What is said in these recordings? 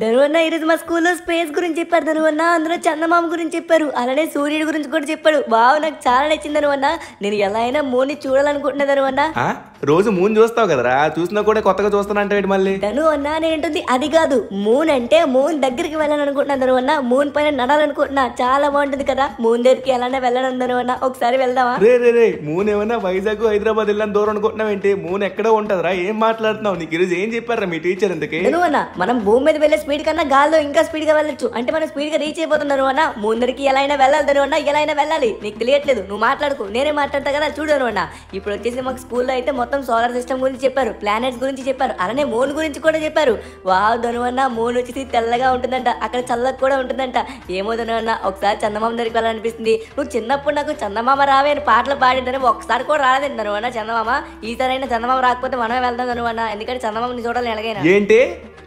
ధనువన్న ఈరోజు మా స్కూల్లో స్పేస్ గురించి చెప్పారు ధనువన్న అందులో చందమామ గురించి చెప్పారు అలానే సూర్యుడి గురించి కూడా చెప్పాడు బావు నాకు చాలా నచ్చింది ధనువన్న నేను ఎలా అయినా మూని చూడాలనుకుంటున్నా ధనువన్న రోజు మూన్ చూస్తావు కదరా చూసినా కూడా కొత్తగా చూస్తాను అంటే మళ్ళీ ధను అన్న నేనంటుంది అది కాదు మూన్ అంటే మూన్ దగ్గరికి వెళ్ళాలనుకుంటున్నా ధనువన్న మూన్ పైన నడాలనుకుంటున్నా చాలా బాగుంటుంది కదా మూన్ దగ్గరికి ఎలానే వెళ్ళడం ధనువన్న ఒకసారి వెళ్దామా మూన్ ఏమన్నా వైజాగ్ హైదరాబాద్ వెళ్ళాను దూరం అనుకుంటున్నావు ఏంటి మూన్ ఎక్కడో ఉంటుందిరా ఏం మాట్లాడుతున్నావు నీకు ఈరోజు ఏం చెప్పారా మీ టీచర్ ఇంతకీ ధనువన్న మనం భూమి మీద వెళ్ళే స్పీడ్ కన్నా గాల్లో ఇంకా స్పీడ్గా వెళ్ళచ్చు అంటే మనం స్పీడ్గా రీచ్ అయిపోతున్నారు అన్న ముందరికి ఎలా అయినా వెళ్ళాలి అన్న ఎలా అయినా వెళ్ళాలి నీకు తెలియట్లేదు నువ్వు మాట్లాడుకు నేనే మాట్లాడతా కదా చూడను అన్న ఇప్పుడు వచ్చేసి మాకు స్కూల్లో అయితే మొత్తం సోలార్ సిస్టమ్ గురించి చెప్పారు ప్లానెట్స్ గురించి చెప్పారు అలానే మూన్ గురించి కూడా చెప్పారు వా ధనువన్న మూన్ వచ్చేసి తెల్లగా ఉంటుందంట అక్కడ చల్లగా కూడా ఉంటుందంట ఏమో ధనువన్న ఒకసారి చందమామ దగ్గరికి వెళ్ళాలనిపిస్తుంది నువ్వు చిన్నప్పుడు నాకు చందమామ రావే అని పాటలు పాడిందని ఒకసారి కూడా రాలేదండి ధనువన్న చందమామ ఈసారైనా చందమామ రాకపోతే మనమే వెళ్దాం ధనువన్న ఎందుకంటే చందమామని చూడాలి ఎలాగైనా ఏంటి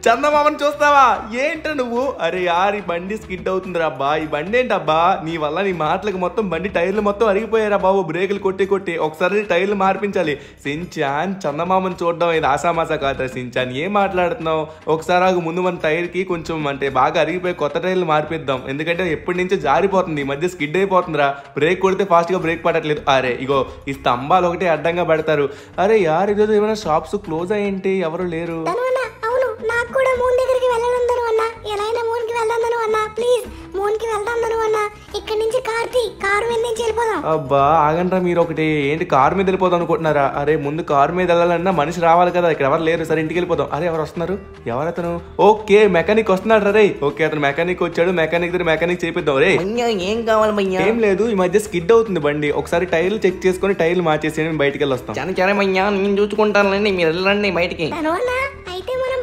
చందమామని చూస్తావా ఏంట నువ్వు అరే యార్ ఈ బండి స్కిడ్ అవుతుందిరా అబ్బా ఈ బండి ఏంటబ్బా నీ వల్ల నీ మాటలకు మొత్తం బండి టైర్లు మొత్తం అరిగిపోయారా బాబు బ్రేకులు కొట్టి కొట్టి ఒకసారి టైర్లు మార్పించాలి సించాన్ చందమామని చూడడం ఇది ఆసామాసా కాదు సించాన్ ఏం మాట్లాడుతున్నావు ఒకసారి ఆగు ముందు మన టైర్కి కొంచెం అంటే బాగా అరిగిపోయి కొత్త టైర్లు మార్పిద్దాం ఎందుకంటే ఎప్పటి నుంచో జారిపోతుంది ఈ మధ్య స్కిడ్ అయిపోతుందిరా బ్రేక్ కొడితే ఫాస్ట్గా బ్రేక్ పడట్లేదు అరే ఇగో ఈ స్తంభాలు ఒకటే అడ్డంగా పెడతారు అరే యార్ ఈరోజు ఏమైనా షాప్స్ క్లోజ్ అయ్యేంటి ఎవరు లేరు నాకు కూడా మూన్ దగ్గరికి వెళ్ళాలన్నాను అన్న ఎలా మూన్ కి వెళ్దాను అన్న ప్లీజ్ కి వెళ్దాను అన్న ఇక్కడ నుంచి కార్ కారు మీద నుంచి వెళ్ళిపోదాం అబ్బా ఆగండ్రా మీరు ఒకటి ఏంటి కారు మీద వెళ్ళిపోదాం అనుకుంటున్నారా అరే ముందు కారు మీద వెళ్ళాలన్నా మనిషి రావాలి కదా ఇక్కడ ఎవరు లేరు సరే ఇంటికి వెళ్ళిపోదాం అరే ఎవరు వస్తున్నారు ఎవరతను ఓకే మెకానిక్ వస్తున్నాడు రే ఓకే అతను మెకానిక్ వచ్చాడు మెకానిక్ దగ్గర మెకానిక్ చేపిద్దాం రే ఏం కావాలి మయ్యా ఏం లేదు ఈ మధ్య స్కిడ్ అవుతుంది బండి ఒకసారి టైర్లు చెక్ చేసుకొని టైర్లు మార్చేసి బయటికి వెళ్ళొస్తాం చాలా చాలా మయ్యా నేను చూసుకుంటానులేండి మీరు వెళ్ళండి బయటికి అయితే మనం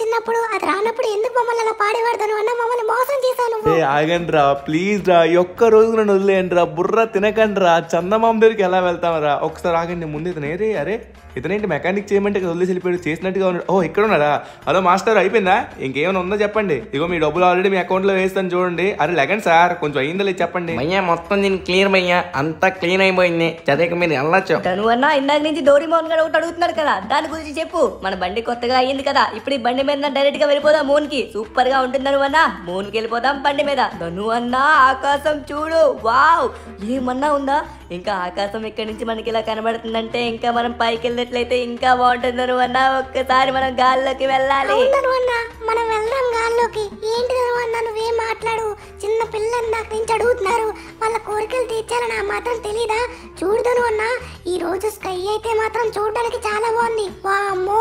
చిన్నప్పుడు అది రానప్పుడు ఎందుకు మమ్మల్ని అలా పాడేవాడు అన్న మమ్మల్ని మోసం చేసి ఏ ఆగండి ప్లీజ్ రా ఒక్క రోజు నన్ను వదిలేయండి రా బుర్ర తినకండి రా చందమామ దగ్గరికి ఎలా వెళ్తాం రా ఒకసారి ఆగండి ముందు ఇతను ఏరే అరే ఇతనేంటి మెకానిక్ చేయమంటే వదిలేసి వెళ్ళిపోయాడు చేసినట్టుగా ఉన్నాడు ఓ ఇక్కడ ఉన్నాడా హలో మాస్టర్ అయిపోయిందా ఇంకేమైనా ఉందో చెప్పండి ఇగో మీ డబ్బులు ఆల్రెడీ మీ అకౌంట్లో వేస్తాను చూడండి అరే లెగండి సార్ కొంచెం అయిందా లేదు చెప్పండి అయ్యా మొత్తం దీన్ని క్లియర్ అయ్యా అంతా క్లీన్ అయిపోయింది చదివక మీరు వెళ్ళచ్చు నువ్వు అన్న ఇందాక నుంచి డోరీమోన్ గారు ఒకటి అడుగుతున్నాడు కదా దాని గురించి చెప్పు మన బండి కొత్తగా అయ్యింది కదా ఇప్పుడు ఈ బండి మీద డైరెక్ట్ గా వెళ్ళిపోదాం మోన్ కి సూపర్ గా ఉంటుంది అనువన్నా మోన్ కి వెళ్ళిపోదాం బండి మీద ధను అన్నా ఆకాశం చూడు వావ్ ఏమన్నా ఉందా ఇంకా ఆకాశం ఇక్కడ నుంచి మనకి ఇలా కనబడుతుందంటే ఇంకా మనం పైకి వెళ్ళినట్లయితే ఇంకా బాగుంటుంది అన్న ఒక్కసారి మనం గాల్లోకి వెళ్ళాలి అన్న మనం వెళ్దాం గాల్లోకి ఏంటి అన్న నువ్వేం మాట్లాడు చిన్న పిల్లలు నాకు నుంచి అడుగుతున్నారు వాళ్ళ కోరికలు తీర్చాలని నా మాత్రం తెలీదా చూడదను అన్న ఈ రోజు స్కై అయితే మాత్రం చూడడానికి చాలా బాగుంది వామ్మో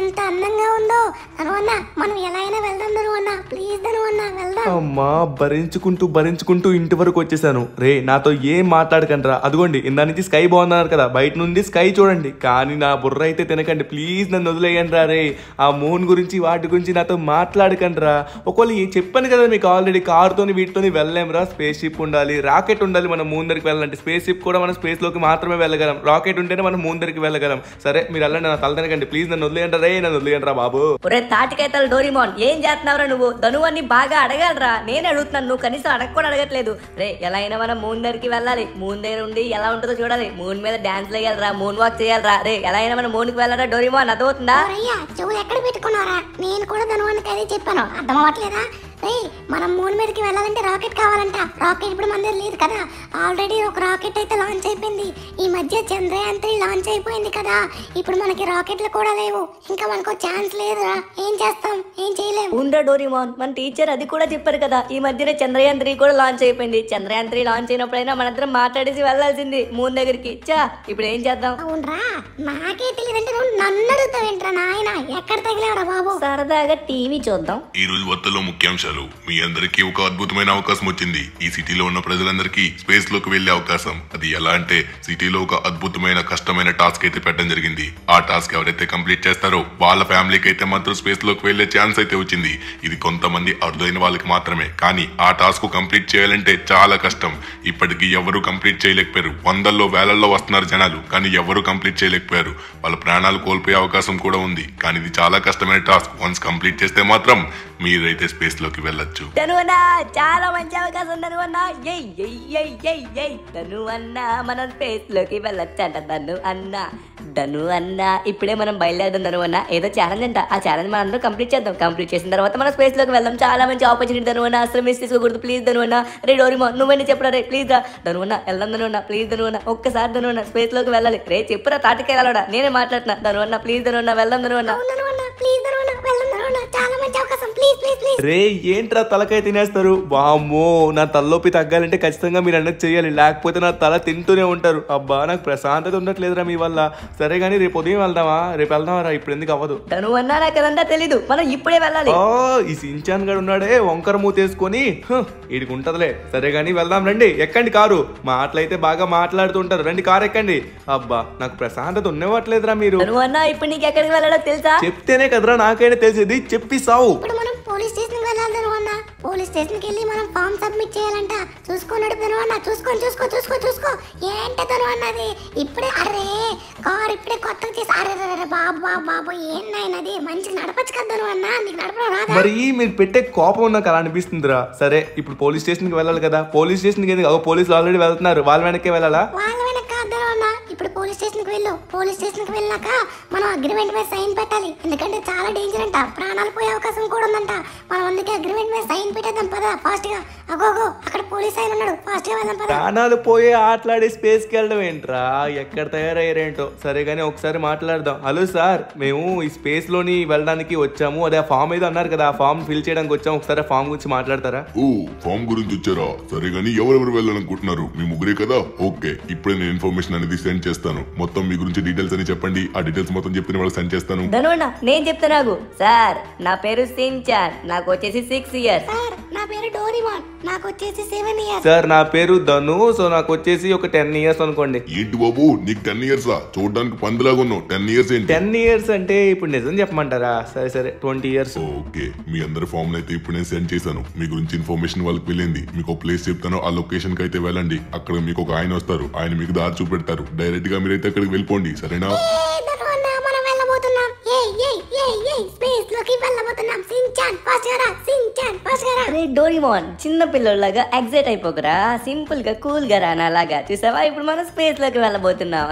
ఎంత అందంగా ఉందో అన్న మనం ఎలా అయినా వెళ్దాం అన్న ప్లీజ్ అన్న వెళ్దాం అమ్మా భరించుకుంటూ భరించుకుంటూ ఇంటి వరకు వచ్చేసాను రే నాతో ఏం మాట్లాడకండి అదిగోండి ఇందా నుంచి స్కై బాగున్నారు కదా బయట నుండి స్కై చూడండి కానీ నా బుర్ర అయితే తినకండి ప్లీజ్ నన్ను వదిలేయండి రా రే ఆ మూన్ గురించి వాటి గురించి నాతో మాట్లాడకండి రా ఒకవేళ చెప్పాను కదా మీకు ఆల్రెడీ కార్తోని వీటితోని వెళ్ళలేం రా స్పేస్ షిప్ ఉండాలి రాకెట్ ఉండాలి మనం మూన్ దగ్గరికి వెళ్ళాలంటే స్పేస్ షిప్ కూడా మనం స్పేస్లోకి మాత్రమే వెళ్ళగలం రాకెట్ ఉంటేనే మనం మూన్ దగ్గరికి వెళ్ళగలం సరే మీరు వెళ్ళండి నా తల తినకండి ప్లీజ్ నన్ను వదిలేయండి రే నన్ను వదిలేయండి రా బాబు తాటికైతలు డోరిమోన్ ఏం చేస్తున్నావురా నువ్వు ధనువన్ని బాగా అడగాలరా నేను అడుగుతున్నాను నువ్వు కనీసం అడగకుండా అడగట్లేదు రే ఎలా అయినా మనం ముందరికి వెళ్ళాలి మూన్ దగ్గర ఉంటుంది ఎలా ఉంటుందో చూడాలి మూన్ మీద డాన్స్ వేయాలరా మూన్ వాక్ చేయాలరా రే ఎలా అయినా మనం కి వెళ్ళారా డోరిమో అని అర్థమవుతుందా చెవులు ఎక్కడ పెట్టుకున్నారా నేను కూడా దాని అదే చెప్పాను అర్థం అవ్వట్లేదా మనం మూన్ మీదకి వెళ్ళాలంటే రాకెట్ కావాలంట రాకెట్ ఇప్పుడు మన దగ్గర లేదు కదా ఆల్రెడీ ఒక రాకెట్ అయితే లాంచ్ అయిపోయింది ఈ మధ్య చంద్రయాన్ త్రీ లాంచ్ అయిపోయింది కదా ఇప్పుడు మనకి రాకెట్లు కూడా లేవు ఇంకా మనకు ఛాన్స్ లేదురా ఏం చేస్తాం ఏం చేయలేము ఉండ డోరిమాన్ మన టీచర్ అది కూడా చెప్పారు కదా ఈ మధ్యనే చంద్రయాన్ త్రీ కూడా లాంచ్ అయిపోయింది చంద్రయాన్ త్రీ లాంచ్ అయినప్పుడైనా మనందరం మాట్లాడేసి వెళ్ళాల్సింది మూన్ దగ్గరికి చా ఇప్పుడు ఏం చేద్దాం అవునరా నాకే తెలియదంటే నువ్వు నన్ను అడుగుతావేంట్రా నాయన ఎక్కడ తగిలేవరా బాబు సరదాగా టీవీ చూద్దాం ఈ రోజు వార్తల్లో ముఖ్యాంశం వచ్చారు మీ అందరికీ ఒక అద్భుతమైన అవకాశం వచ్చింది ఈ సిటీలో ఉన్న ప్రజలందరికీ స్పేస్ లోకి వెళ్లే అవకాశం అది ఎలా అంటే సిటీలో ఒక అద్భుతమైన కష్టమైన టాస్క్ అయితే పెట్టడం జరిగింది ఆ టాస్క్ ఎవరైతే కంప్లీట్ చేస్తారో వాళ్ళ ఫ్యామిలీకి అయితే మాత్రం స్పేస్ లోకి వెళ్లే ఛాన్స్ అయితే వచ్చింది ఇది కొంతమంది అరుదైన వాళ్ళకి మాత్రమే కానీ ఆ టాస్క్ కంప్లీట్ చేయాలంటే చాలా కష్టం ఇప్పటికీ ఎవరు కంప్లీట్ చేయలేకపోయారు వందల్లో వేలల్లో వస్తున్నారు జనాలు కానీ ఎవరు కంప్లీట్ చేయలేకపోయారు వాళ్ళ ప్రాణాలు కోల్పోయే అవకాశం కూడా ఉంది కానీ ఇది చాలా కష్టమైన టాస్క్ వన్స్ కంప్లీట్ చేస్తే మాత్రం మీరైతే లో లోకి వెళ్ళొచ్చు చాలా మంచి అవకాశం తనువన్న తను అన్న మనం స్పేస్ లోకి వెళ్ళొచ్చు అంట తను అన్నా తను ఇప్పుడే మనం బయలుదేరదాం తను అన్న ఏదో ఛాలెంజ్ అంట ఆ ఛాలెంజ్ మనం అందరూ కంప్లీట్ చేద్దాం కంప్లీట్ చేసిన తర్వాత మనం స్పేస్ లోకి వెళ్దాం చాలా మంచి ఆపర్చునిటీ తను అన్న అసలు మిస్ తీసుకోకూడదు ప్లీజ్ తను అన్న రే డోరిమో నువ్వైనా చెప్పరా రే ప్లీజ్ రా తను అన్న వెళ్దాం తను అన్న ప్లీజ్ తను అన్న ఒక్కసారి తను అన్న స్పేస్ లోకి వెళ్ళాలి రే చెప్పురా తాటికెళ్ళాలడా నేనే మాట్లాడుతున్నా తను అన్న ప్లీజ్ తను అన్న వెళ్దాం తను అన్న ప్లీజ్ తను అన్న వెళ్దాం తను అన్న చాలా మంచి అవకాశం ప్లీజ్ ప్లీజ్ రే ఏంట్రా తలకాయ తినేస్తారు బామ్మో నా తలలోపి తగ్గాలంటే ఖచ్చితంగా మీరు అన్నది చేయాలి లేకపోతే నా తల తింటూనే ఉంటారు అబ్బా నాకు ప్రశాంతత ఉండట్లేదురా మీ వల్ల సరే కానీ రేపు ఉదయం వెళ్దామా రేపు వెళ్దామా రా ఇప్పుడు ఎందుకు అవ్వదు తను తెలీదు మనం ఇప్పుడే వెళ్ళాలి ఓ ఈ సించాన్ గడు ఉన్నాడే వంకర వేసుకొని ఇడికి ఉంటదిలే సరే కానీ వెళ్దాం రండి ఎక్కండి కారు మాటలైతే బాగా మాట్లాడుతుంటారు రండి కారు ఎక్కండి అబ్బా నాకు ప్రశాంతత ఉండేవట్లేదురా మీరు అన్నా ఇప్పుడు నీకు ఎక్కడికి వెళ్ళాలో తెలుసా చెప్తేనే కదరా నాకైనా తెలిసేది చెప్పి సావు పోలీస్ స్టేషన్ వెళ్ళాలి ధనువన్న పోలీస్ స్టేషన్కి వెళ్ళి మనం ఫామ్ సబ్మిట్ చేయాలంట చూసుకున్నాడు ధనువన్న చూసుకొని చూసుకో చూసుకో చూసుకో ఏంట ధనువన్నది ఇప్పుడే అరే కార్ ఇప్పుడే కొత్తగా చేసి అరే అరే బాబు బాబు బాబు ఏంటైనది మంచి నడపచ్చు కదా ధనువన్న నీకు నడపడం రాదా మరి మీరు పెట్టే కోపం ఉన్న అలా అనిపిస్తుందిరా సరే ఇప్పుడు పోలీస్ స్టేషన్కి వెళ్ళాలి కదా పోలీస్ స్టేషన్కి ఎందుకు అదో పోలీసులు ఆల్రెడీ వెళ్తున్నారు వాళ్ళ వెనక్కి వెళ్ళాలా వాళ్ళ ఇప్పుడు పోలీస్ స్టేషన్కి వెళ్ళు పోలీస్ స్టేషన్కి వెళ్ళాక మనం అగ్రిమెంట్ మీద సైన్ పెట్టాలి ఎందుకంటే చాలా డేంజర్ అంట ప్రాణాలు పోయే అవకాశం కూడా ఉందంట మనం అందుకే అగ్రిమెంట్ మీద సైన్ పెట్టేద్దాం పద ఫాస్ట్ గా అగోగో అక్కడ పోలీస్ ఆయన ఉన్నాడు ఫాస్ట్ గా వెళ్దాం పద ప్రాణాలు పోయి ఆటలాడి స్పేస్కి వెళ్ళడం ఏంట్రా ఎక్కడ తయారయ్యారేంటో సరే కానీ ఒకసారి మాట్లాడదాం హలో సార్ మేము ఈ స్పేస్ లోని వెళ్ళడానికి వచ్చాము అదే ఆ ఫామ్ ఏదో అన్నారు కదా ఆ ఫామ్ ఫిల్ చేయడానికి వచ్చాము ఒకసారి ఆ ఫామ్ గురించి మాట్లాడతారా ఓ ఫామ్ గురించి వచ్చారా సరే కానీ ఎవరెవరు వెళ్ళాలనుకుంటున్నారు మీ ముగ్గురే కదా ఓకే ఇప్పుడే నేను ఇన్ఫర్మేషన్ అనేది సెండ్ చేస్తాను మొత్తం మీ గురించి డీటెయిల్స్ అని చెప్పండి ఆ డీటెయిల్స్ మొత్తం చెప్పిన వాళ్ళు సెండ్ చేస్తాను ధనువన్న నేను చెప్తాను సార్ నా పేరు సించాన్ నాకు వచ్చేసి సిక్స్ ఇయర్స్ సార్ నా పేరు డోరిమాన్ నాకు వచ్చేసి సెవెన్ ఇయర్స్ సార్ నా పేరు ధను సో నాకు వచ్చేసి ఒక టెన్ ఇయర్స్ అనుకోండి ఏంటి బాబు నీకు టెన్ ఇయర్స్ చూడడానికి పందిలాగా ఉన్నావు టెన్ ఇయర్స్ ఏంటి టెన్ ఇయర్స్ అంటే ఇప్పుడు నిజం చెప్పమంటారా సరే సరే ట్వంటీ ఇయర్స్ ఓకే మీ అందరి ఫామ్ అయితే ఇప్పుడు నేను సెండ్ చేశాను మీ గురించి ఇన్ఫర్మేషన్ వాళ్ళకి వెళ్ళింది మీకు ప్లేస్ చెప్తాను ఆ లొకేషన్ కి అయితే వెళ్ళండి అక్కడ మీకు ఒక ఆయన వస్తారు ఆయన మీకు దారి చూపెడతారు డైరెక్ట్ డైరెక్ట్ గా మీరైతే అక్కడికి వెళ్ళిపోండి సరేనా డోరిమాన్ చిన్న లాగా ఎగ్జైట్ అయిపోకరా సింపుల్ గా కూల్ గా అలాగా చూసావా ఇప్పుడు మనం స్పేస్ లోకి వెళ్ళబోతున్నాం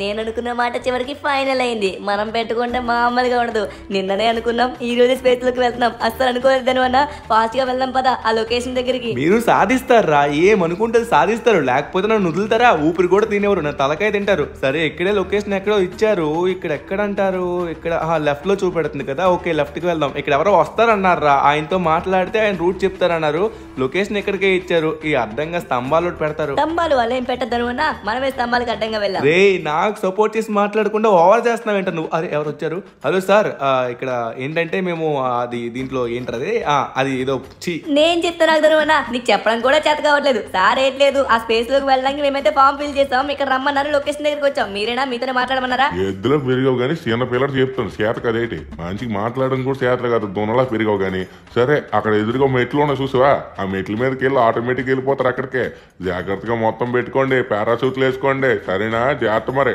నేను అనుకున్న మాట చివరికి ఫైనల్ అయింది మనం పెట్టుకుంటే మామూలుగా ఉండదు నిన్ననే అనుకున్నాం ఈ రోజు స్పేస్ లోకి వెళ్తున్నాం అస్సలు అనుకోలేదు అన్న ఫాస్ట్ గా వెళ్దాం పదా ఆ లొకేషన్ దగ్గరికి మీరు సాధిస్తారు ఏం ఏమనుకుంటుంది సాధిస్తారు లేకపోతే నన్ను వదులుతారా ఊపిరి కూడా తినేవారు నా తలకాయ తింటారు సరే ఎక్కడే లొకేషన్ ఎక్కడో ఇచ్చారు ఇక్కడ ఎక్కడ అంటారు ఇక్కడ లెఫ్ట్ లో చూపెడుతుంది కదా ఓకే లెఫ్ట్ కి వెళ్దాం ఇక్కడ ఎవరో వస్తారన్నారా ఆయనతో మాట్లాడితే ఆయన రూట్ చెప్తారు ఇస్తారన్నారు లొకేషన్ ఎక్కడికే ఇచ్చారు ఈ అడ్డంగా స్తంభాలు పెడతారు స్తంభాలు వాళ్ళు ఏం పెట్టద్దు మనమే స్తంభాలకు అడ్డంగా వెళ్ళాం రే నాకు సపోర్ట్ చేసి మాట్లాడకుండా ఓవర్ చేస్తున్నావు ఏంట నువ్వు అరే ఎవరు వచ్చారు హలో సార్ ఇక్కడ ఏంటంటే మేము అది దీంట్లో ఏంటది అది ఏదో నేను చెప్తాను నాకు దరువనా నీకు చెప్పడం కూడా చేత కావట్లేదు సార్ ఏట్లేదు ఆ స్పేస్ లోకి వెళ్ళడానికి మేమైతే ఫామ్ ఫిల్ చేస్తాం ఇక్కడ రమ్మన్నారు లొకేషన్ దగ్గరికి వచ్చాం మీరేనా మీతో మాట్లాడమన్నారా ఎద్దులో పెరిగావు కానీ చిన్న పిల్లలు చెప్తాను చేత కదేటి మంచిగా మాట్లాడడం కూడా చేత కాదు దొనలా పెరిగావు కానీ సరే అక్కడ ఎదురుగా మెట్లు పడిపోకుండా చూసావా ఆ మెట్ల మీదకి వెళ్ళి ఆటోమేటిక్ వెళ్ళిపోతారు అక్కడికే జాగ్రత్తగా మొత్తం పెట్టుకోండి పారాషూట్లు వేసుకోండి సరేనా జాగ్రత్త మరి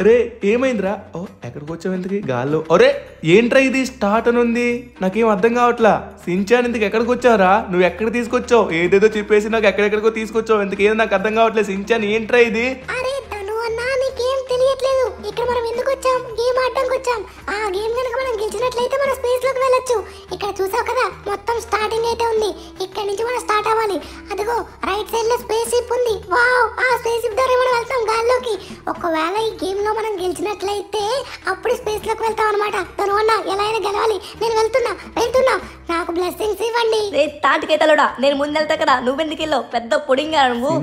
ఏమైందిరా ఓ ఎక్కడికి వచ్చావు ఎందుకు గాల్లో ఒరే ఏంట్రా ఇది స్టార్ట్ అని ఉంది నాకేం అర్థం కావట్లా సించాన్ ఇందుకు ఎక్కడికి వచ్చావురా నువ్వు ఎక్కడ తీసుకొచ్చావు ఏదేదో చెప్పేసి నాకు ఎక్కడెక్కడికో తీసుకొచ్చావు ఎందుకు ఏదో నాకు అర్థం కావట్లేదు సించాన్ ఏంట్రా ఇది తను ఇక్కడ మనం ఎందుకు వచ్చాం గేమ్ ఆడడానికి వచ్చాం ఆ గేమ్ కనుక మనం గెలిచినట్లయితే మనం స్పేస్ లోకి వెళ్ళొచ్చు ఇక్కడ చూసావు కదా మొత్తం స్టార్టింగ్ అయితే ఉంది ఇక్కడ నుంచి మనం స్టార్ట్ అవ్వాలి అదిగో రైట్ సైడ్ లో స్పేస్ షిప్ ఉంది వావ్ ఆ స్పేస్ షిప్ ద్వారా మనం వెళ్తాం గాల్లోకి ఒకవేళ ఈ గేమ్ లో మనం గెలిచినట్లయితే అప్పుడు స్పేస్ లోకి వెళ్తాం అనమాట దానివల్ల ఎలా అయినా గెలవాలి నేను వెళ్తున్నా వెళ్తున్నా నాకు బ్లెస్సింగ్స్ ఇవ్వండి రే తాటికైతలోడా నేను ముందెళ్తా కదా నువ్వెందుకు వెళ్ళావు పెద్ద పొడింగా నువ్వు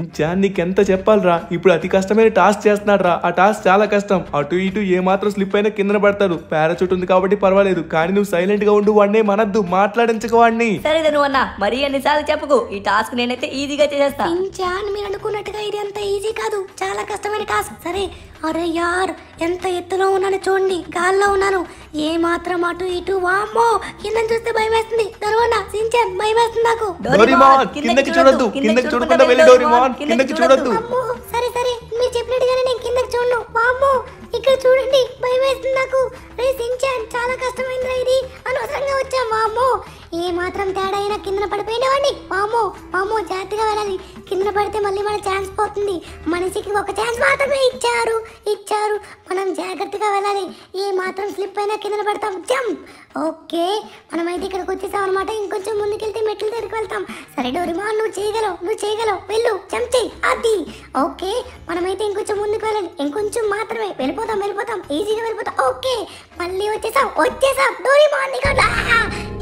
నీకు ఎంత చెప్పాలిరా ఇప్పుడు అతి కష్టమైన టాస్క్ చేస్తున్నాడు రా ఆ టాస్క్ చాలా కష్టం అటు ఇటు ఏ మాత్రం స్లిప్ అయినా కింద పడతాడు పారాచూట్ ఉంది కాబట్టి పర్వాలేదు కానీ నువ్వు సైలెంట్ గా ఉండు వాడినే మన మనద్దు మాట్లాడించక వాడిని సరే నువ్వు అన్న మరీ అన్నిసార్లు చెప్పుకు ఈ టాస్క్ నేనైతే ఈజీగా చేసేస్తాను మీరు అనుకున్నట్టుగా ఇది అంత ఈజీ కాదు చాలా కష్టమైన టాస్క్ సరే అరే యార్ ఎంత ఎత్తులో ఉన్నాను చూడండి గాల్లో ఉన్నాను ఏ మాత్రం అటు ఇటు వామ్మో కింద చూస్తే భయం వేస్తుంది దర్వాన భయం వేస్తుంది నాకు కిందకి చూడొద్దు కిందకి చూడకుండా వెళ్ళి డోరిమాన్ కిందకి చూడొద్దు సరే సరే మీరు చెప్పినట్టుగానే నేను కిందకి చూడను వామ్మో ఇక్కడ చూడండి భయం వేస్తుంది నాకు రే సించాన్ చాలా కష్టమైంది ఇది అనవసరంగా వచ్చాం వామ్మో ఏ మాత్రం తేడా అయినా కిందన పడిపోయినవాడిని మామో మామో జాగ్రత్తగా వెళ్ళాలి కిందన పడితే మళ్ళీ మన ఛాన్స్ పోతుంది మనిషికి ఒక ఛాన్స్ మాత్రమే ఇచ్చారు ఇచ్చారు మనం జాగ్రత్తగా వెళ్ళాలి ఏ మాత్రం స్లిప్ అయినా కిందన పడతాం జమ్ ఓకే మనమైతే ఇక్కడికి వచ్చేసాం అనమాట ఇంకొంచెం ముందుకెళ్తే మెట్లు దగ్గరికి వెళ్తాం సరే డోరిమా నువ్వు చేయగలవు నువ్వు చేయగలవు వెళ్ళు జంప్ చెయ్యి అది ఓకే మనమైతే ఇంకొంచెం ముందుకు వెళ్ళాలి ఇంకొంచెం మాత్రమే వెళ్ళిపోతాం వెళ్ళిపోతాం ఈజీగా వెళ్ళిపోతాం ఓకే మళ్ళీ వచ్చేసాం వచ్చేసాం డోరిమా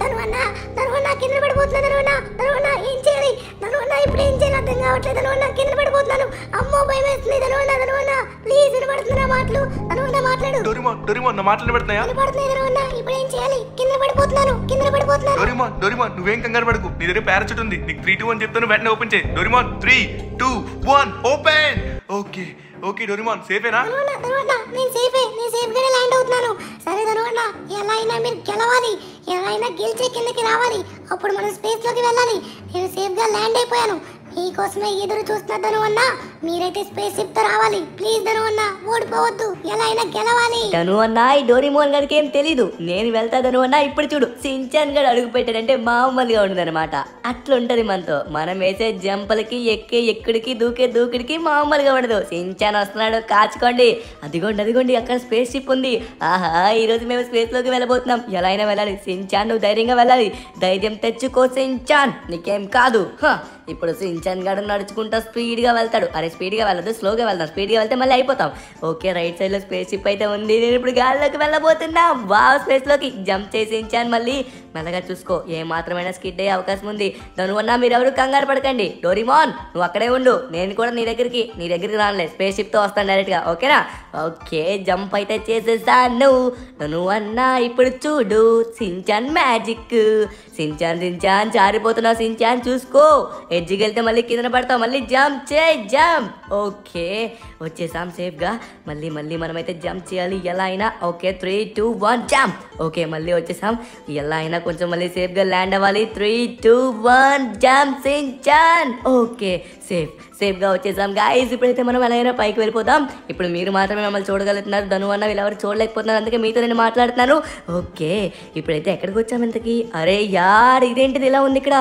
ధనువన్న ధనువన్న కింద పడిపోతున్నా ధనువన్న ఏం చేయాలి ధనువన్న ఇప్పుడు ఏం చేయాలి అర్థం కావట్లేదు ధనువన్న కింద పడిపోతున్నాను అమ్మో భయం వేస్తుంది ప్లీజ్ వినపడుతున్నా మాటలు ధనువన్న మాట్లాడు డోరిమోన్ డోరిమోన్ నా మాటలు వినపడుతున్నాయా వినపడుతున్నాయి ఇప్పుడు ఏం చేయాలి కింద కింద పడిపోతున్నాను డోరిమోన్ డోరిమోన్ నువ్వేం కంగారు పడకు నీ దగ్గర పారాచూట్ ఉంది నీకు త్రీ టూ వన్ చెప్తాను వెంటనే ఓపెన్ చేయి Doraemon three two one open okay okay Doraemon సేఫేనా నేను సేఫే నేను సేఫ్ గానే ల్యాండ్ అవుతున్నాను సరే ధనువన్న ఎలా అయినా మీరు గెలవాలి ఎలా అయినా గెలిచే కిందకి రావాలి అప్పుడు మనం స్పేస్ లోకి వెళ్ళాలి నేను సేఫ్ గా ల్యాండ్ అయిపోయాను ఈ కోసమే ఎదురు చూస్తున్న ధను అన్న మీరైతే స్పేస్ షిప్ తో రావాలి ప్లీజ్ ధను అన్న ఓడిపోవద్దు ఎలా అయినా గెలవాలి ధను అన్న ఈ డోరీమోన్ గారికి ఏం తెలీదు నేను వెళ్తా ధను అన్న ఇప్పుడు చూడు సించాన్ గడు అడుగు పెట్టాడంటే మామూలుగా అనమాట అట్లుంటది మనతో మనం వేసే జంపలకి ఎక్కే ఎక్కడికి దూకే దూకిడికి మామూలుగా ఉండదు సించాన్ వస్తున్నాడు కాచుకోండి అదిగోండి అదిగోండి అక్కడ స్పేస్ షిప్ ఉంది ఆహా ఈ రోజు మేము స్పేస్ లోకి వెళ్ళబోతున్నాం ఎలా అయినా వెళ్ళాలి సించాన్ నువ్వు ధైర్యంగా వెళ్ళాలి ధైర్యం తెచ్చుకో సించాన్ నీకేం కాదు ఇప్పుడు సిల్చాన్ గడ నడుచుకుంటా స్పీడ్గా వెళ్తాడు అరే స్పీడ్గా వెళ్ళదు స్లోగా వెళ్దాం స్పీడ్గా వెళ్తే మళ్ళీ అయిపోతాం ఓకే రైట్ సైడ్లో స్పేస్ షిప్ అయితే ఉంది నేను ఇప్పుడు గాలిలోకి వెళ్ళబోతున్నా వావ్ స్పేస్లోకి జంప్ చేసి మళ్ళీ మెల్లగా చూసుకో ఏ మాత్రమైనా స్కిడ్ అయ్యే అవకాశం ఉంది దానివల్ల మీరెవరు కంగారు పడకండి డోరిమోన్ నువ్వు అక్కడే ఉండు నేను కూడా నీ దగ్గరికి నీ దగ్గరికి రానులే స్పేస్ షిప్తో వస్తాను డైరెక్ట్గా ఓకేనా ఓకే జంప్ అయితే చేసేసాను నువ్వు అన్న ఇప్పుడు చూడు సించాన్ మ్యాజిక్ సించాన్ సించాన్ జారిపోతున్నావు సించాన్ చూసుకో ఎడ్జికి వెళ్తే మళ్ళీ కింద పడతావు మళ్ళీ జంప్ చే జంప్ ఓకే వచ్చేసాం సేఫ్గా మళ్ళీ మళ్ళీ మనమైతే జంప్ చేయాలి ఎలా అయినా okay three two one jump okay మళ్ళీ వచ్చేసాం ఎలా అయినా கொஞ்சம் மலை சேஃப்க லேண்ட் அவாலி three two one jump Shinchan okay safe సేఫ్గా వచ్చేసాం గాయస్ ఇప్పుడైతే మనం ఎలాగైనా పైకి వెళ్ళిపోదాం ఇప్పుడు మీరు మాత్రమే మమ్మల్ని చూడగలుగుతున్నారు ధను అన్న వీళ్ళెవరు చూడలేకపోతున్నారు అందుకే మీతో నేను మాట్లాడుతున్నాను ఓకే ఇప్పుడైతే ఎక్కడికి వచ్చాం ఇంతకి అరే యార్ ఇదేంటిది ఇలా ఉంది ఇక్కడ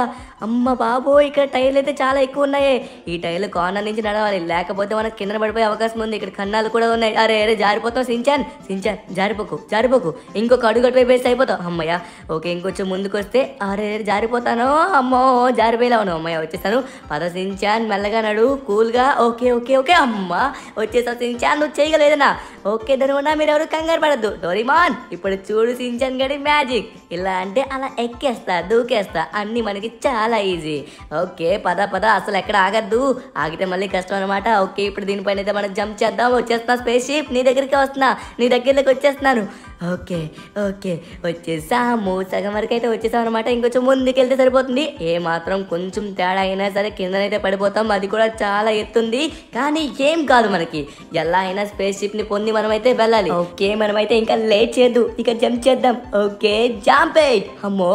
అమ్మ బాబో ఇక్కడ టైర్లు అయితే చాలా ఎక్కువ ఉన్నాయి ఈ టైర్లు కార్నర్ నుంచి నడవాలి లేకపోతే మనకు కింద పడిపోయే అవకాశం ఉంది ఇక్కడ కన్నాలు కూడా ఉన్నాయి అరే అరే జారిపోతాం సించాన్ సించాన్ జారిపోకు జారిపోకు ఇంకొక అడుగు అటువైపు వేసి అయిపోతావు అమ్మయ్య ఓకే ఇంకొంచెం ముందుకు వస్తే అరే జారిపోతాను అమ్మో జారిపోయేలా ఉన్నావు అమ్మయ్య వచ్చేస్తాను పద సించాన్ మెల్లగా నడు అందరూ కూల్గా ఓకే ఓకే ఓకే అమ్మా వచ్చేసావు సించాన్ నువ్వు చేయగలేదనా ఓకే ధనుమన్నా మీరు ఎవరు కంగారు పడద్దు డోరిమాన్ ఇప్పుడు చూడు సించాన్ గడి మ్యాజిక్ ఇలా అంటే అలా ఎక్కేస్తా దూకేస్తా అన్ని మనకి చాలా ఈజీ ఓకే పద పద అసలు ఎక్కడ ఆగద్దు ఆగితే మళ్ళీ కష్టం అనమాట ఓకే ఇప్పుడు దీనిపైన అయితే మనం జంప్ చేద్దాం వచ్చేస్తా స్పేస్ షిప్ నీ దగ్గరికి వస్తున్నా నీ దగ్గరికి వచ్చేస్తున్నాను ఓకే ఓకే వచ్చేసాము సగం వరకు అయితే వచ్చేసాం అనమాట ఇంకొంచెం ముందుకెళ్తే సరిపోతుంది ఏ మాత్రం కొంచెం తేడా అయినా సరే కిందనైతే పడిపోతాం అది కూడా చాలా ఎత్తుంది కానీ ఏం కాదు మనకి ఎలా అయినా స్పేస్ షిప్ ని పొంది మనమైతే వెళ్ళాలి ఓకే మనమైతే ఇంకా లేట్ చేయద్దు ఇక జంప్ చేద్దాం ఓకే జాంపే అమ్మో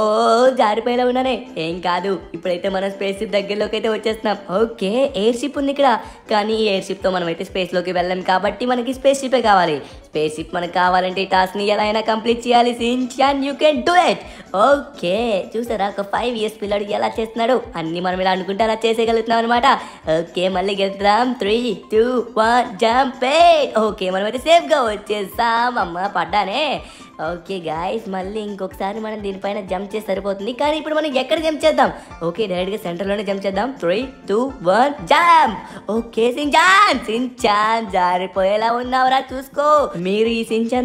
జారిపోయేలా ఉన్నానే ఏం కాదు ఇప్పుడైతే మనం స్పేస్ షిప్ దగ్గరలోకి అయితే వచ్చేస్తున్నాం ఓకే ఎయిర్ షిప్ ఉంది ఇక్కడ కానీ ఈ ఎయిర్ షిప్ తో మనమైతే స్పేస్ లోకి వెళ్ళాం కాబట్టి మనకి స్పేస్ షిప్ కావాలి స్పేస్ షిప్ మనకు కావాలంటే ఈ ని ఎలా అయినా కంప్లీట్ చేయాలి Shinchan you can do it okay చూసారా ఒక ఫైవ్ ఇయర్స్ పిల్లడు ఎలా చేస్తున్నాడు అన్ని మనం ఇలా అనుకుంటే అలా చేసేయగలుగుతున్నాం అనమాట ఓకే మళ్ళీ గెలుద్దాం three two one jump okay మనం సేఫ్ గా వచ్చేసాం అమ్మ పడ్డానే ఓకే గాయస్ మళ్ళీ ఇంకొకసారి మనం దీనిపైన జంప్ చేస్తే సరిపోతుంది కానీ ఇప్పుడు మనం ఎక్కడ జంప్ చేద్దాం ఓకే డైరెక్ట్గా లోనే జంప్ చేద్దాం three two one jump okay Shinchan Shinchan జారిపోయేలా ఉన్నావురా చూసుకో మీరు ఈ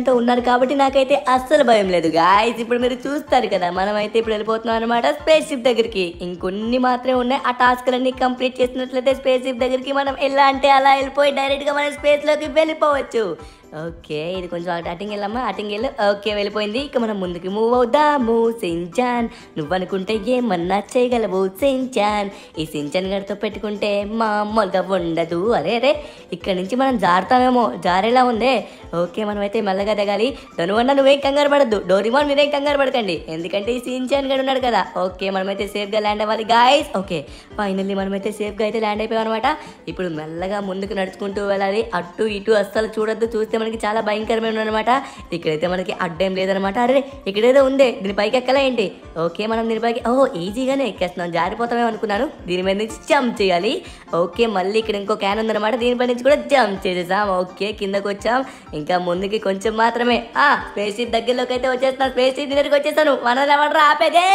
తో ఉన్నారు కాబట్టి నాకైతే అస్సలు భయం లేదు గాయస్ ఇప్పుడు మీరు చూస్తారు కదా మనం అయితే ఇప్పుడు వెళ్ళిపోతున్నాం అనమాట స్పేస్ షిప్ దగ్గరికి ఇంకొన్ని మాత్రమే ఉన్నాయి ఆ టాస్క్ లన్నీ కంప్లీట్ చేసినట్లయితే స్పేస్ షిప్ దగ్గరికి మనం ఎలా అంటే అలా వెళ్ళిపోయి డైరెక్ట్ గా మనం స్పేస్ లోకి వెళ్ళిపోవచ్చు ఓకే ఇది కొంచెం అటింగ్ వెళ్ళమ్మా అటింగ్ వెళ్ళు ఓకే వెళ్ళిపోయింది ఇక మనం ముందుకు మూవ్ అవుదాము సించాన్ నువ్వనుకుంటే ఏమన్నా చేయగలవు సించాన్ ఈ సించాన్ గడితో పెట్టుకుంటే మామూలుగా ఉండదు అరే అరే ఇక్కడ నుంచి మనం జారుతామేమో జారేలా ఉందే ఓకే మనమైతే మెల్లగా తెగాలి ధనువన్న నువ్వేం కంగారు పడద్దు డోరిమాన్ మీరేం కంగారు పడకండి ఎందుకంటే ఈ సించాన్ గడు ఉన్నాడు కదా ఓకే మనమైతే సేఫ్గా ల్యాండ్ అవ్వాలి గాయస్ ఓకే ఫైనల్లీ మనమైతే సేఫ్గా అయితే ల్యాండ్ అయిపోయాం అనమాట ఇప్పుడు మెల్లగా ముందుకు నడుచుకుంటూ వెళ్ళాలి అటు ఇటు అస్సలు చూడొద్దు చూస్తే మనకి చాలా భయంకరమైన అనమాట ఇక్కడైతే మనకి అడ్డం లేదనమాట అరే ఇక్కడేదో ఉందే దీని పైకి ఎక్కలా ఏంటి ఓకే మనం దీని పైకి ఓహో ఈజీగానే ఎక్కేస్తున్నాం జారిపోతామే అనుకున్నాను దీని మీద నుంచి జంప్ చేయాలి ఓకే మళ్ళీ ఇక్కడ ఇంకో క్యాన్ ఉందనమాట దీనిపై నుంచి కూడా జంప్ చేసేసాం ఓకే కిందకు వచ్చాం ఇంకా ముందుకి కొంచెం మాత్రమే ఆ స్పేస్ దగ్గరలోకి అయితే వచ్చేస్తాను స్పేస్ దగ్గరికి వచ్చేసాను మన వనరా ఆపేదే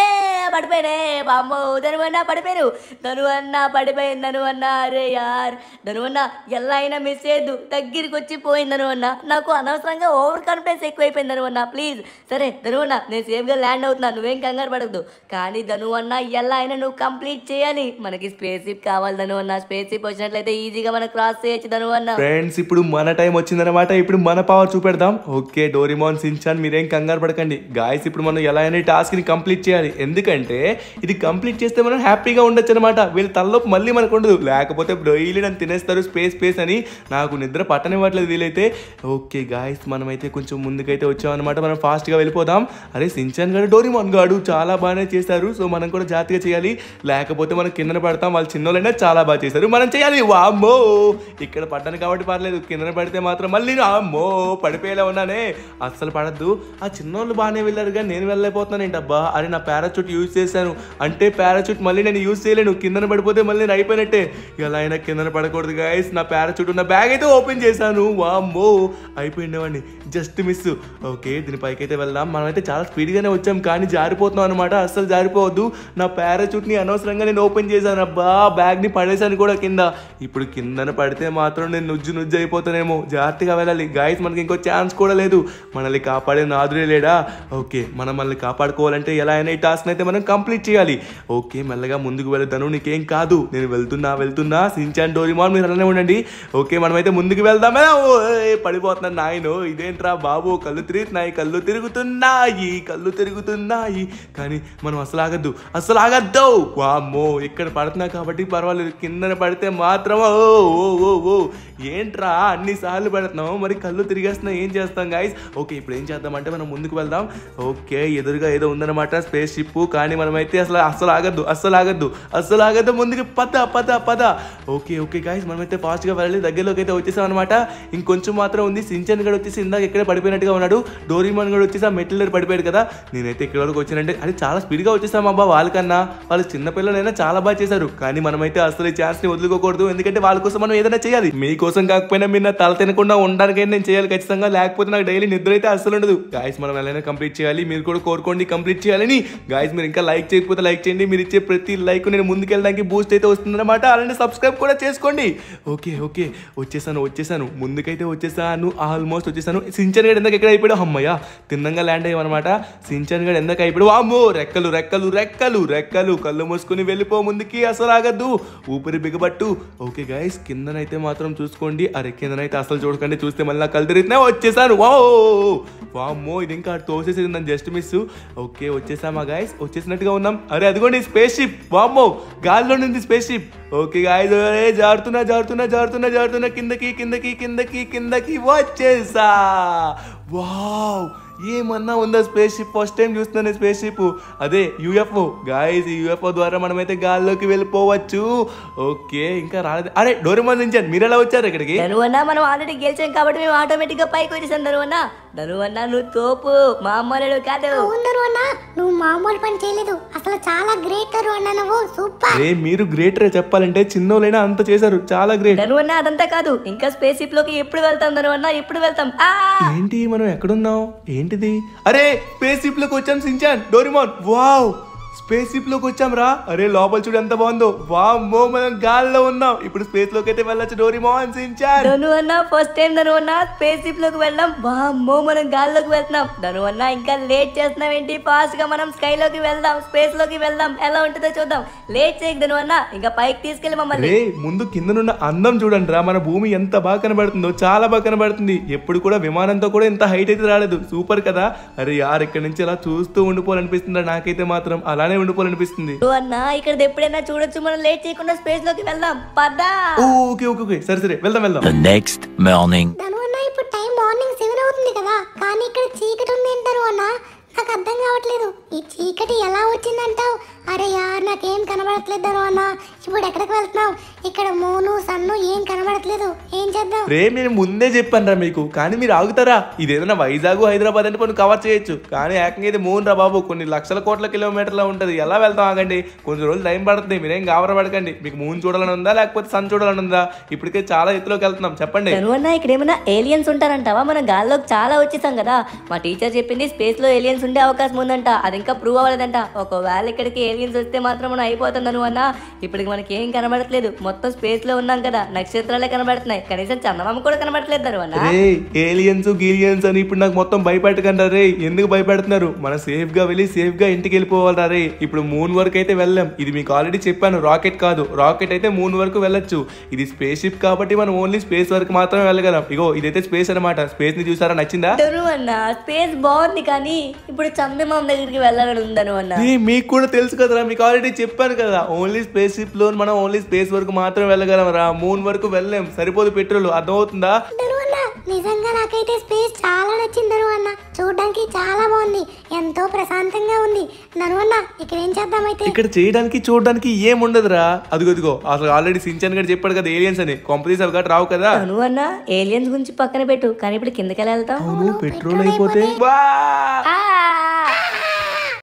పడిపోయినే బామ్మో ధనువన్నా పడిపోయారు ధనువన్న పడిపోయింది ధనువన్న అరే యార్ ధనువన్న ఎలా అయినా మిస్ చేయద్దు దగ్గరికి వచ్చి పోయింది ధనువన్న నాకు అనవసరంగా ఓవర్ కాన్ఫిడెన్స్ ఎక్కువైపోయింది అనువన్న ప్లీజ్ సరే ధనువన్న నేను సేఫ్గా ల్యాండ్ అవుతున్నా నువ్వేం కంగారు పడద్దు కానీ ధనువన్న ఎలా అయినా నువ్వు కంప్లీట్ చేయాలి మనకి స్పేస్ షిప్ కావాలి ధనువన్న స్పేస్ షిప్ వచ్చినట్లయితే ఈజీగా మనం క్రాస్ చేయొచ్చు ధనువన్న ఫ్రెండ్స్ ఇప్పుడు మన టైం వచ్చిందనమాట ఇప్పుడు మన పవర్ చూపెడదాం ఓకే డోరిమోన్ సించాన్ మీరేం కంగారు పడకండి గాయస్ ఇప్పుడు మనం ఎలా అయినా టాస్క్ ని కంప్లీట్ చేయాలి ఎందుకంటే ఇది కంప్లీట్ చేస్తే మనం హ్యాపీగా ఉండొచ్చు అనమాట వీళ్ళ తలలోపు మళ్ళీ మనకు ఉండదు లేకపోతే బ్రొయిలీడ్ నన్ను తినేస్తారు స్పేస్ స్పేస్ అని నాకు నిద్ర పట్టనివ్వట్లేదు వీలైతే ఓకే గాయస్ మనమైతే కొంచెం ముందుకైతే వచ్చామన్నమాట మనం ఫాస్ట్గా వెళ్ళిపోదాం అరే సించాన్ గారు డోరిమాన్ గాడు చాలా బాగానే చేశారు సో మనం కూడా జాగ్రత్తగా చేయాలి లేకపోతే మనం కిందన పడతాం వాళ్ళు చిన్నోళ్ళైనా చాలా బాగా చేశారు మనం చేయాలి వామ్మో ఇక్కడ పడ్డాను కాబట్టి పర్లేదు కిందన పడితే మాత్రం మళ్ళీ అమ్మో పడిపోయేలా ఉన్నానే అస్సలు పడద్దు ఆ చిన్నోళ్ళు బాగానే వెళ్ళారు కానీ నేను వెళ్ళలేకపోతున్నాను ఏంటబ్బా అరే నా పారాచూట్ యూజ్ చేశాను అంటే పారాచూట్ మళ్ళీ నేను యూజ్ చేయలేను కిందన పడిపోతే మళ్ళీ నేను అయిపోయినట్టే ఎలా అయినా కిందన పడకూడదు గాయస్ నా పారాచూట్ ఉన్న బ్యాగ్ అయితే ఓపెన్ చేశాను వామ్మో అయిపోయిండేవాడిని జస్ట్ మిస్ ఓకే దీని పైకి అయితే వెళ్దాం మనమైతే చాలా స్పీడ్గానే వచ్చాం కానీ జారిపోతున్నాం అనమాట అస్సలు జారిపోవద్దు నా పారాచూట్ని అనవసరంగా నేను ఓపెన్ చేశాను అబ్బా బ్యాగ్ని పడేశాను కూడా కింద ఇప్పుడు కిందన పడితే మాత్రం నేను నుజ్జు నుజ్జు అయిపోతానేమో జాగ్రత్తగా వెళ్ళాలి గాయస్ మనకి ఇంకో ఛాన్స్ కూడా లేదు మనల్ని కాపాడే నాదురే లేడా ఓకే మనం మనల్ని కాపాడుకోవాలంటే ఎలా అయినా ఈ టాస్క్ అయితే మనం కంప్లీట్ చేయాలి ఓకే మెల్లగా ముందుకు వెళ్దాను నీకేం కాదు నేను వెళ్తున్నా వెళ్తున్నా సించాన్ డోరిమాన్ మీరు అలానే ఉండండి ఓకే మనమైతే ముందుకు వెళ్దాం పడి వెళ్ళిపోతున్నాను నాయను ఇదేంట్రా బాబు కళ్ళు తిరుగుతున్నాయి కళ్ళు తిరుగుతున్నాయి కళ్ళు తిరుగుతున్నాయి కానీ మనం అసలు ఆగద్దు అసలు ఆగద్దు వామ్మో ఇక్కడ పడుతున్నా కాబట్టి పర్వాలేదు కిందన పడితే మాత్రం ఓ ఓ ఓ ఏంట్రా అన్ని సార్లు పడుతున్నాం మరి కళ్ళు తిరిగేస్తున్నా ఏం చేస్తాం గాయస్ ఓకే ఇప్పుడు ఏం చేద్దామంటే మనం ముందుకు వెళ్దాం ఓకే ఎదురుగా ఏదో ఉందన్నమాట స్పేస్ షిప్ కానీ మనమైతే అసలు అసలు ఆగద్దు అస్సలు ఆగద్దు అస్సలు ఆగద్దు ముందుకి పద పద పద ఓకే ఓకే గాయస్ మనమైతే ఫాస్ట్గా వెళ్ళాలి దగ్గరలోకి అయితే వచ్చేసాం అనమాట ఇంకొంచెం మాత్రం ఉంది సించన్ గడు వచ్చేసి ఇందాక ఇక్కడే పడిపోయినట్టుగా ఉన్నాడు డోరీమాన్ గడు వచ్చేసి ఆ మెట్ల దగ్గర పడిపోయాడు కదా నేనైతే ఇక్కడ వరకు వచ్చానంటే అది చాలా స్పీడ్గా వచ్చేసాం అబ్బా వాళ్ళకన్నా వాళ్ళు చిన్నపిల్లలైనా చాలా బాగా చేశారు కానీ మనమైతే అసలు ఈ ఛాన్స్ని వదులుకోకూడదు ఎందుకంటే వాళ్ళ కోసం మనం ఏదైనా చేయాలి మీకోసం కాకపోయినా మీరు నా తల తినకుండా ఉండడానికైనా నేను చేయాలి ఖచ్చితంగా లేకపోతే నాకు డైలీ నిద్ర అయితే అసలు ఉండదు గాయస్ మనం ఎలా కంప్లీట్ చేయాలి మీరు కూడా కోరుకోండి కంప్లీట్ చేయాలని గాయస్ మీరు ఇంకా లైక్ చేయకపోతే లైక్ చేయండి మీరు ఇచ్చే ప్రతి లైక్ నేను ముందుకెళ్ళడానికి బూస్ట్ అయితే వస్తుందన్నమాట అలానే సబ్స్క్రైబ్ కూడా చేసుకోండి ఓకే ఓకే వచ్చేసాను వచ్చేసాను ముందుకైతే వచ్చేసా వచ్చేసాను ఆల్మోస్ట్ వచ్చేసాను సించన్ గడ్ ఎందుకు ఎక్కడ అయిపోయాడు అమ్మయ్య తిన్నంగా ల్యాండ్ అయ్యామన్నమాట సించన్ గడ్ ఎందుకు అయిపోయాడు వామ్మో రెక్కలు రెక్కలు రెక్కలు రెక్కలు కళ్ళు మూసుకుని వెళ్ళిపో ముందుకి అసలు ఆగద్దు ఊపిరి బిగబట్టు ఓకే గైస్ కిందనైతే మాత్రం చూసుకోండి అరే కిందనైతే అసలు చూడకండి చూస్తే మళ్ళీ కళ్ళు తిరిగితే వచ్చేసాను వా వామ్మో ఇది ఇంకా తోసేసేది నన్ను జస్ట్ మిస్ ఓకే వచ్చేసామా గాయస్ వచ్చేసినట్టుగా ఉన్నాం అరే అదిగోండి స్పేస్ షిప్ వామ్మో గాల్లో ఉంది స్పేస్ షిప్ ఓకే గాయస్ జారుతున్నా జారుతున్నా జారుతున్నా జారుతున్నా కిందకి కిందకి కిందకి కిందకి వచ్చేసా వావ్ ఏమన్నా ఉందా స్పేస్ షిప్ ఫస్ట్ టైం చూస్తున్నాను స్పేస్ షిప్ అదే యూఎఫ్ఓ గాయస్ ఈ యూఎఫ్ఓ ద్వారా మనమైతే గాల్లోకి వెళ్ళిపోవచ్చు ఓకే ఇంకా రాలేదు అరే డోరిమాన్ దించాను మీరు ఎలా వచ్చారు ఇక్కడికి మనం ఆల్రెడీ గెలిచాం కాబట్టి మేము ఆటోమేటిక్ గా పైకి వచ్చేసాం ధనువన్నా నరువు అన్నా నువ్వు తోపు మామూలు కాదు అవును అన్న నువ్వు మామూలు పని చేయలేదు అసలు చాలా గ్రేటర్ అన్న నువ్వు సూపర్ రే మీరు గ్రేటర్ చెప్పాలంటే చిన్నోళ్ళైనా అంత చేశారు చాలా గ్రేట్ నరువు అన్న అదంతా కాదు ఇంకా స్పేస్ షిప్ లోకి ఎప్పుడు వెళ్తాం నరువు అన్న ఎప్పుడు వెళ్తాం ఏంటి మనం ఎక్కడున్నాం ఏంటిది అరే స్పేస్ షిప్ లోకి వచ్చాం Shinchan Doraemon wow spaceship లోకి వచ్చాం రా అరే లోపల చూడు ఎంత బాగుందో వామ్మో మనం గాల్లో ఉన్నాం ఇప్పుడు స్పేస్ లోకి అయితే వెళ్ళచ్చు డోరీమోన్ సించాన్ ధను అన్న ఫస్ట్ టైం ధను అన్న స్పేస్ షిప్ లోకి వెళ్ళాం వామ్మో మనం గాల్లోకి వెళ్తున్నాం ధను అన్న ఇంకా లేట్ చేస్తున్నాం ఏంటి ఫాస్ట్ గా మనం స్కై లోకి వెళ్దాం స్పేస్ లోకి వెళ్దాం ఎలా ఉంటుందో చూద్దాం లేట్ చేయకు ధను అన్న ఇంకా పైకి తీసుకెళ్ళి మమ్మల్ని రే ముందు కిందనున్న అందం చూడండి రా మన భూమి ఎంత బాగా కనబడుతుందో చాలా బాగా కనబడుతుంది ఎప్పుడు కూడా విమానంతో కూడా ఇంత హైట్ అయితే రాలేదు సూపర్ కదా అరే యార్ ఇక్కడ నుంచి అలా చూస్తూ ఉండిపోవాలనిపిస్తుందా నాకైతే మాత్రం అలా అలానే ఉండిపోవాలనిపిస్తుంది అన్న ఇక్కడ ఎప్పుడైనా చూడొచ్చు మనం లేట్ చేయకుండా స్పేస్ లోకి వెళ్దాం పదా ఓకే ఓకే ఓకే సరే సరే వెళ్దాం వెళ్దాం నెక్స్ట్ మార్నింగ్ ఇప్పుడు టైం మార్నింగ్ సెవెన్ అవుతుంది కదా కానీ ఇక్కడ చీకటి ఉంది అంటారు అన్న నాకు అర్థం కావట్లేదు ఈ చీకటి ఎలా వచ్చిందంటావు అరే యార్ నాకేం కనబడట్లేదు అన్న ఇప్పుడు ఎక్కడికి వెళ్తున్నావు ఇక్కడ మోను సన్ను ఏం కనబడట్లేదు ఏం చేద్దాం రే నేను ముందే చెప్పాను మీకు కానీ మీరు ఆగుతారా ఇదేదైనా వైజాగ్ హైదరాబాద్ అంటే మనం కవర్ చేయొచ్చు కానీ ఏకంగా ఇది మోన్ రా బాబు కొన్ని లక్షల కోట్ల కిలోమీటర్ల ఉంటుంది ఎలా వెళ్తాం ఆగండి కొన్ని రోజులు టైం పడుతుంది మీరేం కావర పడకండి మీకు మూన్ చూడాలని ఉందా లేకపోతే సన్ చూడాలని ఉందా ఇప్పటికే చాలా ఎత్తులోకి వెళ్తున్నాం చెప్పండి ఇక్కడ ఏమైనా ఏలియన్స్ ఉంటారంటావా మనం గాల్లోకి చాలా వచ్చేసాం కదా మా టీచర్ చెప్పింది స్పేస్ లో ఏలియన్స్ ఉండే అవకాశం ఉందంట అది ఇంకా ప్రూవ్ అవ్వలేదంట ఒకవేళ ఇక్కడికి ఏలియన్స్ వస్తే మాత్రం మనం అయిపోతున్నాను అన్న ఇప్పటికి మనకి ఏం కనబడట్లేదు మొత్తం స్పేస్ లో ఉన్నాం కదా నక్షత్రాలే కనబడుతున్నాయి కనీసం చందమామ కూడా కనబడట్లేదు అన్న ఏలియన్స్ గీలియన్స్ అని ఇప్పుడు నాకు మొత్తం భయపెట్టకండి రే ఎందుకు భయపెడుతున్నారు మనం సేఫ్ గా వెళ్ళి సేఫ్ గా ఇంటికి వెళ్ళిపోవాలి రే ఇప్పుడు మూన్ వరకు అయితే వెళ్ళాం ఇది మీకు ఆల్రెడీ చెప్పాను రాకెట్ కాదు రాకెట్ అయితే మూన్ వరకు వెళ్ళొచ్చు ఇది స్పేస్ షిప్ కాబట్టి మనం ఓన్లీ స్పేస్ వరకు మాత్రమే వెళ్ళగలం ఇగో ఇదైతే స్పేస్ అనమాట స్పేస్ ని చూసారా నచ్చిందా అన్న స్పేస్ బాగుంది కానీ ఇప్పుడు చందమామ దగ్గరికి వెళ్ళాలని ఉందను అన్న మీకు కూడా తెలుసు కదరా మీకు ఆల్రెడీ చెప్పాను కదా ఓన్లీ స్పేస్ షిప్ లో మనం ఓన్లీ స్పేస్ వరకు మాత్రం వెళ్ళగలం రా మూన్ వరకు వెళ్ళలేం సరిపోదు పెట్రోల్ అర్థమవుతుందా నిజంగా నాకైతే స్పేస్ చాలా నచ్చింది అన్న చూడడానికి చాలా బాగుంది ఎంతో ప్రశాంతంగా ఉంది ననువన్న ఇక్కడ ఏం చేద్దాం అయితే ఇక్కడ చేయడానికి చూడడానికి ఏముండదురా అదిగోదిగో అసలు ఆల్రెడీ సించన్ గారు చెప్పాడు కదా ఏలియన్స్ అని కాంపిటీస్ అవి రావు కదా అన్న ఏలియన్స్ గురించి పక్కన పెట్టు కానీ ఇప్పుడు కిందకెళ్ళి వెళ్తాం పెట్రోల్ అయిపోతే